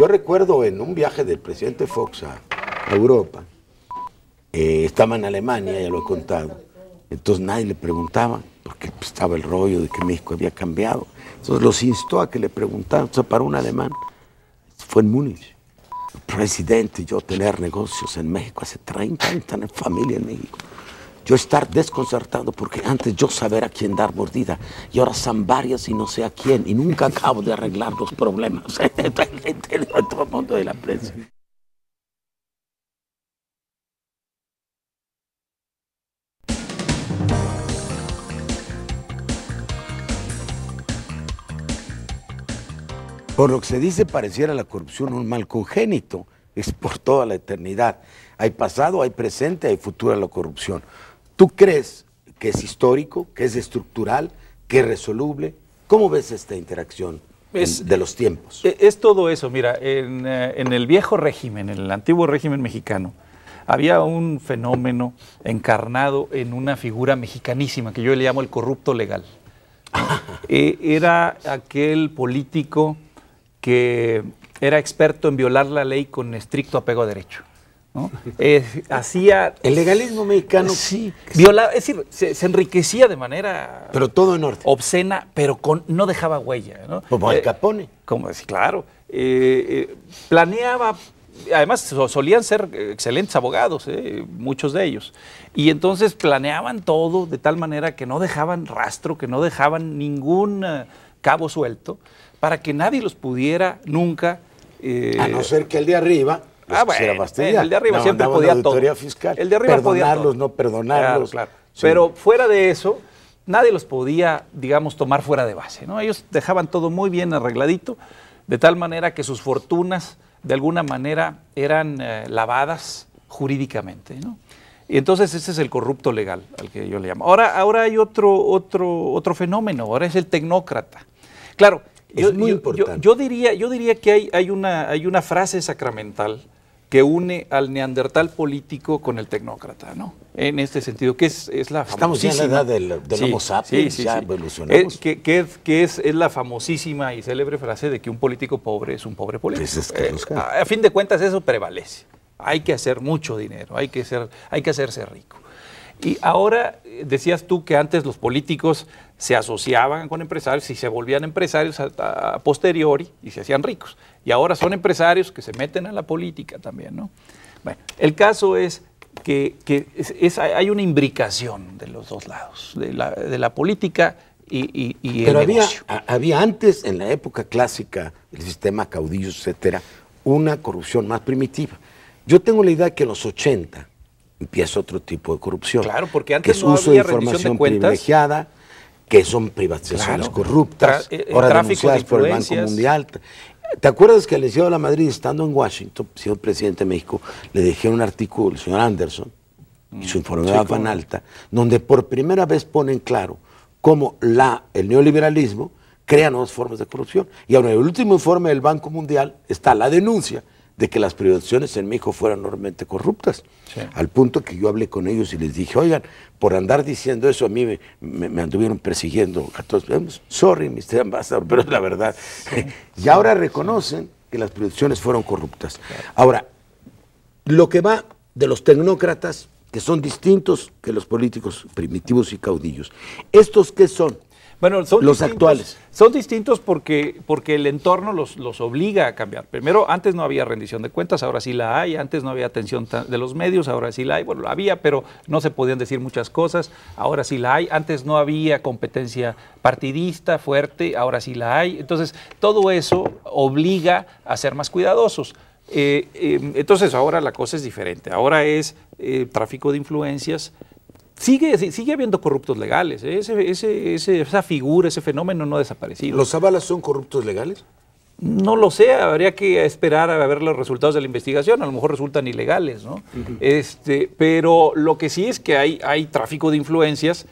Yo recuerdo en un viaje del presidente Fox a, Europa, eh, estaba en Alemania, ya lo he contado, entonces nadie le preguntaba, porque estaba el rollo de que México había cambiado. Entonces los instó a que le preguntaran, sea, para un alemán, fue en Múnich. Presidente, yo tener negocios en México hace 30 años, están familia en México yo estar desconcertado porque antes yo saber a quién dar mordida y ahora son varias y no sé a quién y nunca acabo de arreglar los problemas. todo el mundo de la prensa. Por lo que se dice, pareciera la corrupción un mal congénito, es por toda la eternidad. Hay pasado, hay presente, hay futuro a la corrupción. ¿Tú crees que es histórico, que es estructural, que es resoluble? ¿Cómo ves esta interacción de los tiempos? E, es, todo eso. Mira, eh, en, el viejo régimen, en el antiguo régimen mexicano, había un fenómeno encarnado en una figura mexicanísima que yo le llamo el corrupto legal. Eh, era aquel político que era experto en violar la ley con estricto apego a derecho. Eh, hacía... El legalismo mexicano... violaba, es decir, se, enriquecía de manera... Pero todo en orden. Obscena, pero con, no dejaba huella. Como el eh, Capone. Como, decir claro. Eh, planeaba... Además, solían ser excelentes abogados, muchos de ellos. Y entonces planeaban todo de tal manera que no dejaban rastro, que no dejaban ningún cabo suelto, para que nadie los pudiera nunca... a no ser que el de arriba ah, bueno, El de arriba siempre podía todo. Fiscal, el de arriba perdonarlos, no perdonarlos. Claro, Pero fuera de eso, nadie los podía, digamos, tomar fuera de base. ¿no? Ellos dejaban todo muy bien arregladito, de tal manera que sus fortunas, de alguna manera, eran eh, lavadas jurídicamente. Y entonces ese es el corrupto legal al que yo le llamo. Ahora, ahora hay otro, otro, otro fenómeno, ahora es el tecnócrata. Claro, yo, diría, yo diría que hay, hay, una, hay una frase sacramental que une al neandertal político con el tecnócrata, ¿no? En este sentido, que es, la famosísima... en la edad del, que, es, la famosísima y célebre frase de que un político pobre es un pobre político. Pues eh, a, a, fin de cuentas eso prevalece. Hay que hacer mucho dinero, hay que, ser, hay que hacerse rico. Y ahora eh, decías tú que antes los políticos se asociaban con empresarios y se volvían empresarios a, posteriori y se hacían ricos. Y ahora son empresarios que se meten a la política también, ¿no? Bueno, el caso es que, hay una imbricación de los dos lados, de la, política y, el había, negocio. había antes, en la época clásica, el sistema caudillo, etcétera, una corrupción más primitiva. Yo tengo la idea que en los 80 empieza otro tipo de corrupción. Claro, porque antes que es uso de información privilegiada, que son privatizaciones corruptas, eh, eh, ahora denunciadas por el Banco Mundial. ¿Te acuerdas que el de la Madrid, estando en Washington, siendo presidente de México, le dejé un artículo el señor Anderson y su mm, informe de Alta, donde por primera vez ponen claro cómo la, el neoliberalismo crea nuevas formas de corrupción. Y ahora, en el último informe del Banco Mundial está la denuncia de que las producciones en México fueran normalmente corruptas. Al punto que yo hablé con ellos y les dije, oigan, por andar diciendo eso, a mí me, me, anduvieron persiguiendo. todos. sorry, Mr. Ambassador, pero es la verdad. y ahora reconocen que las producciones fueron corruptas. Ahora, lo que va de los tecnócratas, que son distintos que los políticos primitivos y caudillos, ¿estos qué son? Bueno, son los actuales. Son distintos porque, porque el entorno los, obliga a cambiar. Primero, antes no había rendición de cuentas, ahora sí la hay. Antes no había atención de los medios, ahora sí la hay. Bueno, la había, pero no se podían decir muchas cosas, ahora sí la hay. Antes no había competencia partidista fuerte, ahora sí la hay. Entonces, todo eso obliga a ser más cuidadosos. Eh, em, entonces, ahora la cosa es diferente. Ahora es eh, tráfico de influencias Sigue, habiendo corruptos legales. ¿eh? esa figura, ese fenómeno no ha desaparecido. ¿Los Zabalas son corruptos legales? No lo sé, habría que esperar a ver los resultados de la investigación, a lo mejor resultan ilegales, ¿no? este, pero lo que sí es que hay, hay tráfico de influencias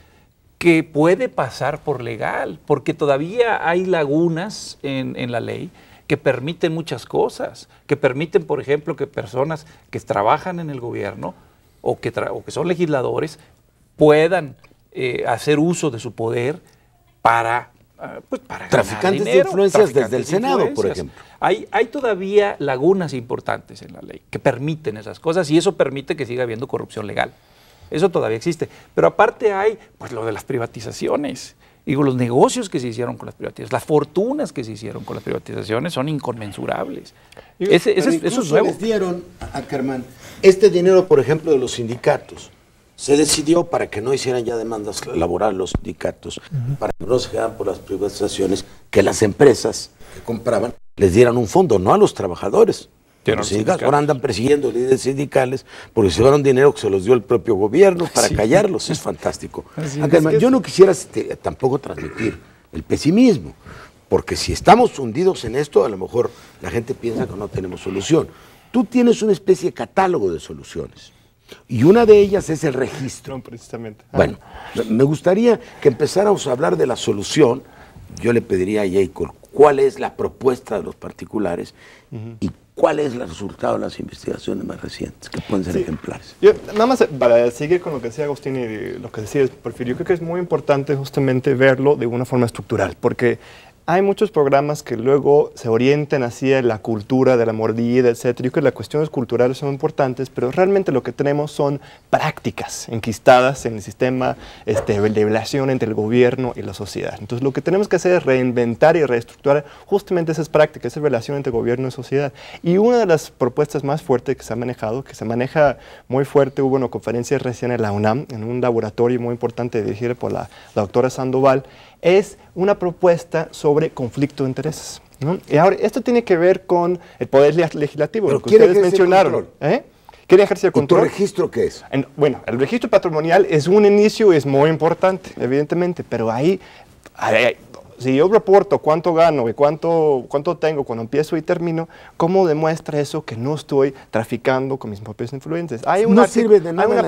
que puede pasar por legal, porque todavía hay lagunas en, la ley que permiten muchas cosas, que permiten, por ejemplo, que personas que trabajan en el gobierno o que, o que son legisladores puedan eh, hacer uso de su poder para... Ah, pues traficantes de influencias desde el Senado, por ejemplo. Hay, hay todavía lagunas importantes en la ley que permiten esas cosas y eso permite que siga habiendo corrupción legal. Eso todavía existe. Pero aparte hay pues, lo de las privatizaciones. Digo, los negocios que se hicieron con las privatizaciones, las fortunas que se hicieron con las privatizaciones son inconmensurables. dieron a carmán este dinero, por ejemplo, de los sindicatos se decidió para que no hicieran ya demandas laborales los sindicatos, para que no se quedaran por las privatizaciones, que las empresas que compraban les dieran un fondo, no a los trabajadores. Ahora andan persiguiendo líderes sindicales porque se llevaron dinero que se los dio el propio gobierno para callarlos. Es fantástico. Yo no quisiera este, tampoco transmitir el pesimismo, porque si estamos hundidos en esto, a lo mejor la gente piensa que no tenemos solución. Tú tienes una especie de catálogo de soluciones. Y una de ellas es el registro. precisamente. Ah. Bueno, me gustaría que empezáramos a hablar de la solución. Yo le pediría a Jacob cuál es la propuesta de los particulares y cuál es el resultado de las investigaciones más recientes, que pueden ser ejemplares. nada más eh, para seguir con lo que decía Agustín y lo que decía Porfirio, yo creo que es muy importante justamente verlo de una forma estructural, porque hay muchos programas que luego se orientan hacia la cultura de la mordida, etc. Yo creo que las cuestiones culturales son importantes, pero realmente lo que tenemos son prácticas enquistadas en el sistema este, de relación entre el gobierno y la sociedad. Entonces lo que tenemos que hacer es reinventar y reestructurar justamente esas prácticas, esa relación entre gobierno y sociedad. Y una de las propuestas más fuertes que se ha manejado, que se maneja muy fuerte, hubo una conferencia recién en la UNAM, en un laboratorio muy importante dirigido por la, la doctora Sandoval, es una propuesta sobre conflicto de intereses. Y ahora, esto tiene que ver con el poder legislativo, lo que ustedes mencionaron. ¿Quiere ejercer control? ¿eh? ¿Y tu registro qué es? bueno, el registro patrimonial es un inicio, es muy importante, evidentemente, pero ahí si yo reporto cuánto gano y cuánto, cuánto tengo cuando empiezo y termino, ¿cómo demuestra eso que no estoy traficando con mis propios influencias? Hay una, no sirve de nada la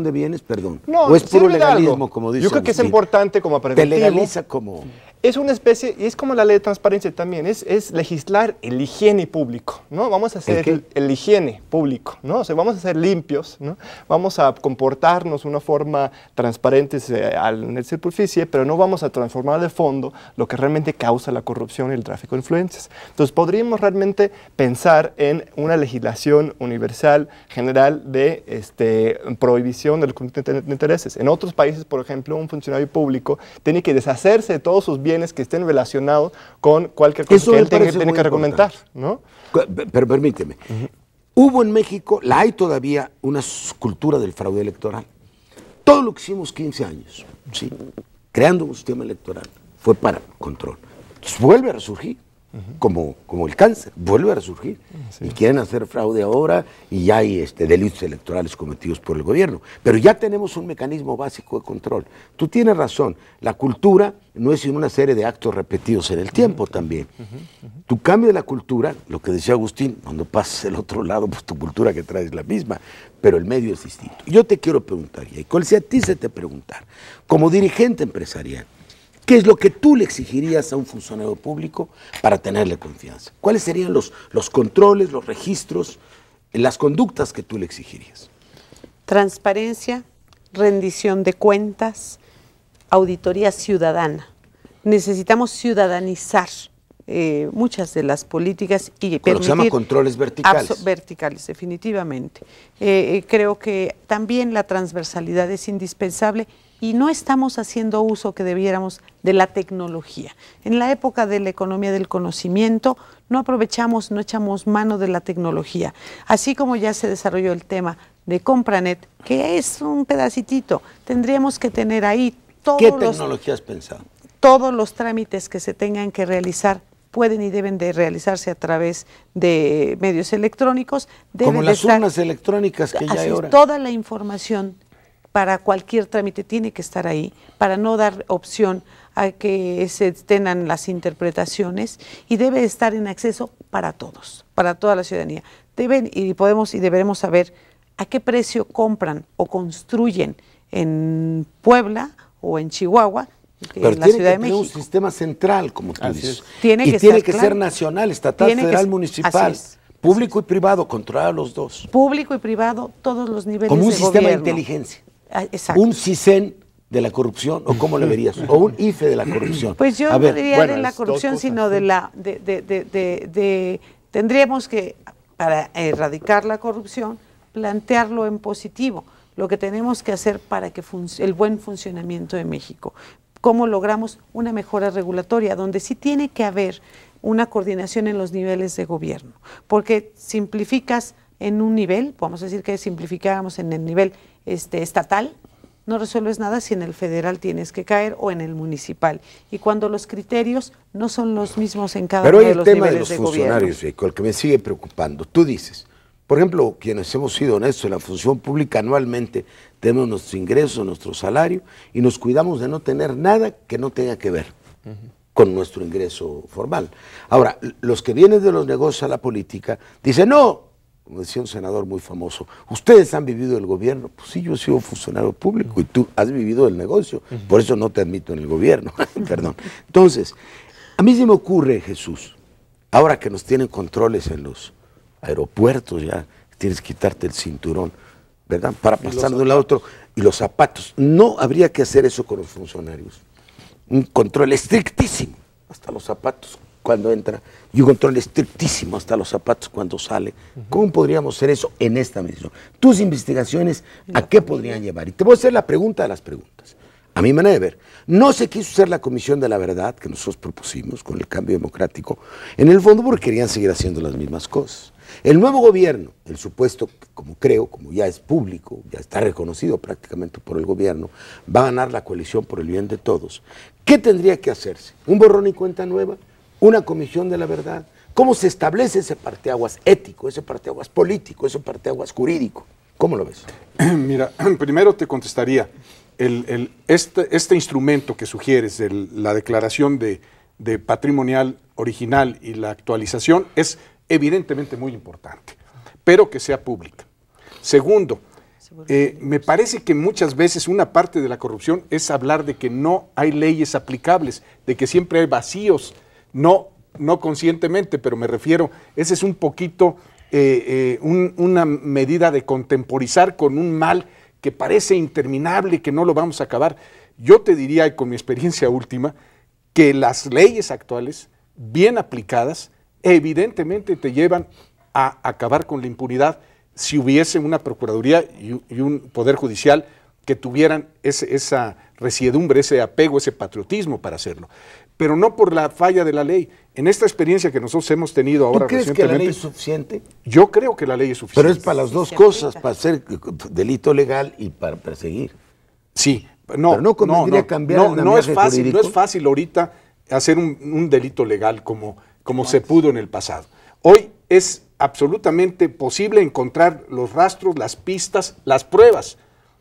de bienes, perdón. No, o es puro legalismo, como dice Yo creo que es importante como preventivo. Te legaliza como es una especie, y es como la ley de transparencia también, es, es legislar el higiene público, ¿no? Vamos a hacer el, higiene público, ¿no? vamos a ser limpios, ¿no? Vamos a comportarnos de una forma transparente eh, en el superficie, pero no vamos a transformar de fondo lo que realmente causa la corrupción y el tráfico de influencias. Entonces, podríamos realmente pensar en una legislación universal, general, de este, prohibición del conflicto de intereses. En otros países, por ejemplo, un funcionario público tiene que deshacerse de todos sus bienes bienes que estén relacionados con cualquier cosa que él tenga, que, tiene que recomendar. ¿no? Pero permíteme, hubo en México, la hay todavía, una cultura del fraude electoral. Todo lo que hicimos 15 años, ¿sí? creando un sistema electoral, fue para control. vuelve a resurgir como, como el cáncer, vuelve a resurgir. Y quieren hacer fraude ahora y ya hay este, delitos electorales cometidos por el gobierno. Pero ya tenemos un mecanismo básico de control. Tú tienes razón, la cultura no es sino una serie de actos repetidos en el tiempo también. Tu cambio de la cultura, lo que decía Agustín, cuando pasas el otro lado, pues tu cultura que traes es la misma, pero el medio es distinto. Yo te quiero preguntar, y sea a ti se te preguntar, como dirigente empresarial, ¿Qué es lo que tú le exigirías a un funcionario público para tenerle confianza? ¿Cuáles serían los, los controles, los registros, las conductas que tú le exigirías? Transparencia, rendición de cuentas, auditoría ciudadana. Necesitamos ciudadanizar eh, muchas de las políticas y permitir, lo se llama controles verticales. Verticales, definitivamente. Eh, eh, creo que también la transversalidad es indispensable y no estamos haciendo uso que debiéramos de la tecnología. En la época de la economía del conocimiento no aprovechamos, no echamos mano de la tecnología, así como ya se desarrolló el tema de Compranet, que es un pedacitito, tendríamos que tener ahí todos ¿Qué tecnologías pensado? Todos los trámites que se tengan que realizar pueden y deben de realizarse a través de medios electrónicos. Deben Como las urnas electrónicas que ya hay ahora. Toda la información para cualquier trámite tiene que estar ahí, para no dar opción a que se tengan las interpretaciones y debe estar en acceso para todos, para toda la ciudadanía. Deben y podemos y deberemos saber a qué precio compran o construyen en Puebla o en Chihuahua la tiene que de un sistema central, como tú dices. Tiene que tiene que ser nacional, estatal, federal, municipal. Público y privado, controlar a los dos. Público y privado, todos los niveles. Como un sistema de inteligencia. Ah, un CISEN de la corrupción o cómo le verías o un IFE de la corrupción. Pues yo no diría de la corrupción, sino de la de, tendríamos que para erradicar la corrupción plantearlo en positivo, lo que tenemos que hacer para que el buen funcionamiento de México, cómo logramos una mejora regulatoria donde sí tiene que haber una coordinación en los niveles de gobierno, porque simplificas en un nivel, podemos decir que simplificamos en el nivel este, estatal, no resuelves nada si en el federal tienes que caer o en el municipal. Y cuando los criterios no son los mismos en cada uno de los niveles de gobierno. Pero el tema de los funcionarios, eh, el que me sigue preocupando. Tú dices, por ejemplo, quienes hemos sido honestos en la función pública anualmente, tenemos nuestro ingreso, nuestro salario y nos cuidamos de no tener nada que no tenga que ver con nuestro ingreso formal. Ahora, los que vienen de los negocios a la política dicen, no, como decía un senador muy famoso, ustedes han vivido el gobierno. Pues sí, yo he sido funcionario público y tú has vivido el negocio, por eso no te admito en el gobierno. Perdón. Entonces, a mí se me ocurre, Jesús, ahora que nos tienen controles en los aeropuertos, ya tienes que quitarte el cinturón, ¿verdad? Para pasar de un lado a otro. Y los zapatos. No habría que hacer eso con los funcionarios. Un control estrictísimo, hasta los zapatos cuando entra y un control estrictísimo hasta los zapatos cuando sale. ¿Cómo podríamos hacer eso en esta misión? Tus investigaciones, ¿a qué podrían llevar? Y te voy a hacer la pregunta de las preguntas. A mi manera de ver, no se quiso hacer la Comisión de la Verdad que nosotros propusimos con el cambio democrático, en el fondo porque querían seguir haciendo las mismas cosas. El nuevo gobierno, el supuesto, como creo, como ya es público, ya está reconocido prácticamente por el gobierno, va a ganar la coalición por el bien de todos. ¿Qué tendría que hacerse? ¿Un borrón y cuenta nueva? una comisión de la verdad, cómo se establece ese parteaguas ético, ese parteaguas político, ese parteaguas jurídico. ¿Cómo lo ves? Mira, primero te contestaría, este, este, instrumento que sugieres, la declaración de, patrimonial original y la actualización, es evidentemente muy importante, pero que sea pública. Segundo, eh, me parece que muchas veces una parte de la corrupción es hablar de que no hay leyes aplicables, de que siempre hay vacíos no, no conscientemente, pero me refiero, ese es un poquito eh, eh, una medida de contemporizar con un mal que parece interminable, que no lo vamos a acabar. Yo te diría, con mi experiencia última, que las leyes actuales, bien aplicadas, evidentemente te llevan a acabar con la impunidad si hubiese una Procuraduría y, un Poder Judicial que tuvieran esa resiedumbre, ese apego, ese patriotismo para hacerlo pero no por la falla de la ley. En esta experiencia que nosotros hemos tenido ahora crees que la ley es suficiente? Yo creo que la ley es suficiente. Pero es para las dos cosas, para hacer delito legal y para perseguir. Sí, no, no no, cambiar no, no es fácil, no es fácil ahorita hacer un, delito legal como, como se pudo en el pasado. Hoy es absolutamente posible encontrar los rastros, las pistas, las pruebas.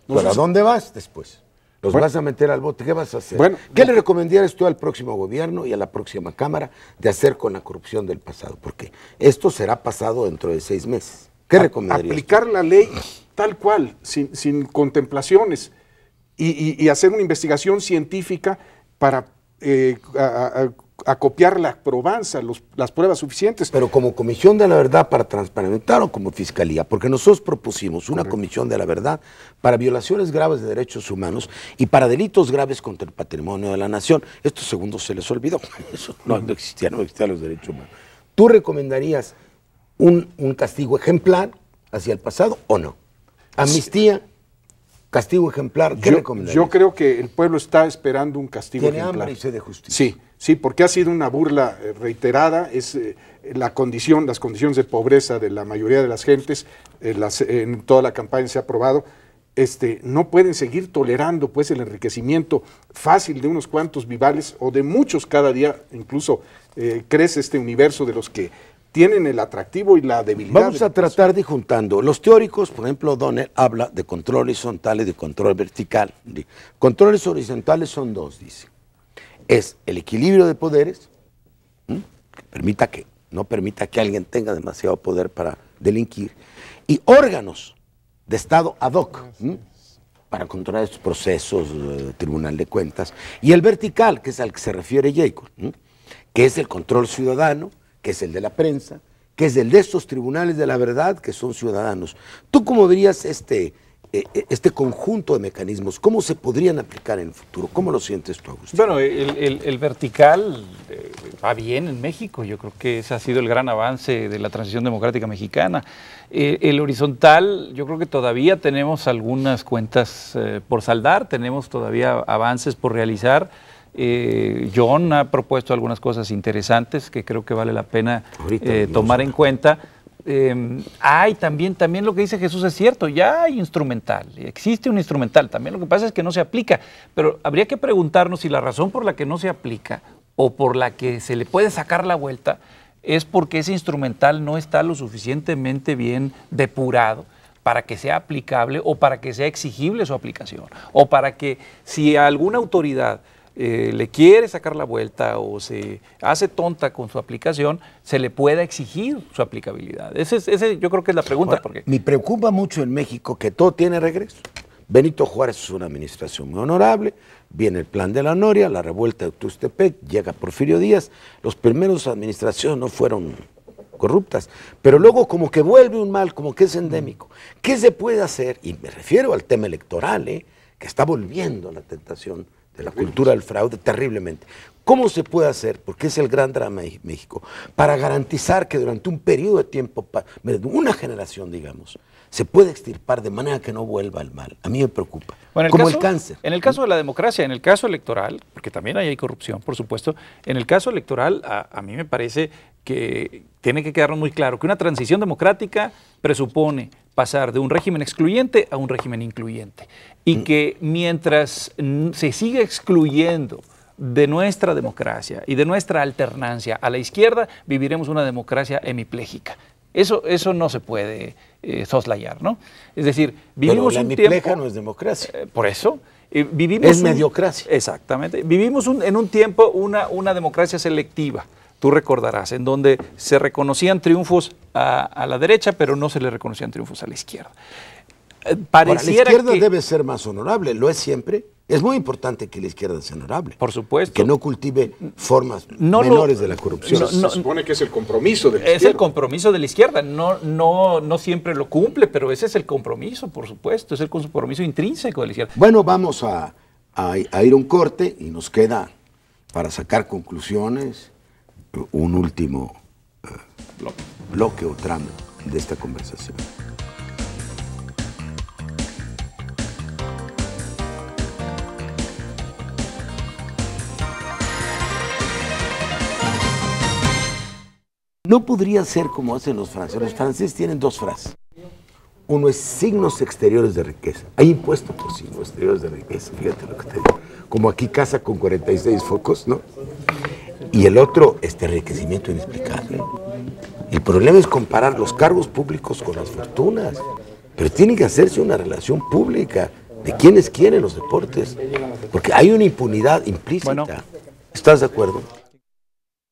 ¿Pero ¿Para dónde vas después? Los vas a meter al bote, ¿qué vas a hacer? ¿Qué le recomendarías tú al próximo gobierno y a la próxima Cámara de hacer con la corrupción del pasado? Porque esto será pasado dentro de seis meses. ¿Qué recomendarías? Aplicar la ley tal cual, sin, contemplaciones, y, hacer una investigación científica para eh, acopiar la probanza, las pruebas suficientes. Pero como Comisión de la Verdad para transparentar o como Fiscalía, porque nosotros propusimos una Comisión de la Verdad para violaciones graves de derechos humanos y para delitos graves contra el patrimonio de la nación. Estos segundos se les olvidó, eso no, existía, no existían los derechos humanos. ¿Tú recomendarías un, castigo ejemplar hacia el pasado o no? Amnistía, castigo ejemplar, ¿qué yo, recomendarías? Yo creo que el pueblo está esperando un castigo ejemplar. Tiene hambre y de justicia. Sí. Sí, porque ha sido una burla eh, reiterada, es eh, la condición, las condiciones de pobreza de la mayoría de las gentes, eh, en toda la campaña se ha probado, este, no pueden seguir tolerando pues el enriquecimiento fácil de unos cuantos vivales o de muchos cada día, incluso crece este universo de los que tienen el atractivo y la debilidad. Vamos a tratar de juntando. Los teóricos, por ejemplo, Donner habla de control horizontal y de control vertical. Controles horizontales son dos, dice es el equilibrio de poderes, que permita que no permita que alguien tenga demasiado poder para delinquir, y órganos de Estado ad hoc para controlar estos procesos, eh, Tribunal de Cuentas, y el vertical, que es al que se refiere Jacob, que es el control ciudadano, que es el de la prensa, que es el de estos tribunales de la verdad, que son ciudadanos. ¿Tú cómo dirías este, eh, eh, este conjunto de mecanismos, ¿cómo se podrían aplicar en el futuro? ¿Cómo lo sientes tú, Agustín? Bueno, el, vertical eh, va bien en México, yo creo que ese ha sido el gran avance de la transición democrática mexicana. el horizontal, yo creo que todavía tenemos algunas cuentas por saldar, tenemos todavía avances por realizar. John ha propuesto algunas cosas interesantes que creo que vale la pena tomar en cuenta. Em, hay también, también lo que dice Jesús es cierto, ya hay instrumental, existe un instrumental, también lo que pasa es que no se aplica, pero habría que preguntarnos si la razón por la que no se aplica o por la que se le puede sacar la vuelta es porque ese instrumental no está lo suficientemente bien depurado para que sea aplicable o para que sea exigible su aplicación, o para que si alguna autoridad eh, le quiere sacar la vuelta o se hace tonta con su aplicación, se le pueda exigir su aplicabilidad. Ese, es, yo creo que es la pregunta. porque... Me preocupa mucho en México que todo tiene regreso. Benito Juárez es una administración muy honorable, viene el plan de la Noria, la revuelta de Tustepec, llega Porfirio Díaz, los primeros administraciones no fueron corruptas, pero luego como que vuelve un mal, como que es endémico. ¿Qué se puede hacer? Y me refiero al tema electoral, ¿eh? que está volviendo la tentación la cultura del fraude terriblemente. ¿Cómo se puede hacer, porque es el gran drama de México, para garantizar que durante un periodo de tiempo, una generación, digamos, se puede extirpar de manera que no vuelva el mal. A mí me preocupa. Como el cáncer. En el caso de la democracia, en el caso electoral, porque también ahí hay corrupción, por supuesto, en el caso electoral a, mí me parece que tiene que quedar muy claro que una transición democrática presupone pasar de un régimen excluyente a un régimen incluyente. Y mm. que mientras se siga excluyendo de nuestra democracia y de nuestra alternancia a la izquierda, viviremos una democracia hemipléjica. Eso, eso no se puede eh, soslayar, ¿no? Es decir, vivimos un tiempo... no es democracia. Eh, por eso... Eh, vivimos es mediocracia. Exactamente. Vivimos en un tiempo una, democracia selectiva tú recordarás, en donde se reconocían triunfos a, la derecha, pero no se le reconocían triunfos a la izquierda. la izquierda debe ser más honorable, lo es siempre. Es muy importante que la izquierda sea honorable. Por supuesto. Que no cultive formas menores de la corrupción. se supone que es el compromiso de la es izquierda. Es el compromiso de la izquierda. No, no, siempre lo cumple, pero ese es el compromiso, por supuesto. Es el compromiso intrínseco de la izquierda. Bueno, vamos a, ir un corte y nos queda para sacar conclusiones un último eh, bloque o tramo de esta conversación. No podría ser como hacen los franceses. Los franceses tienen dos frases. Uno es signos exteriores de riqueza. Hay impuestos pues, por signos exteriores de riqueza. Fíjate lo que te digo. Como aquí casa con 46 focos, ¿no? Y el otro, este enriquecimiento inexplicable. El problema es comparar los cargos públicos con las fortunas. Pero tiene que hacerse una relación pública de quienes quieren los deportes. Porque hay una impunidad implícita. ¿Estás de acuerdo?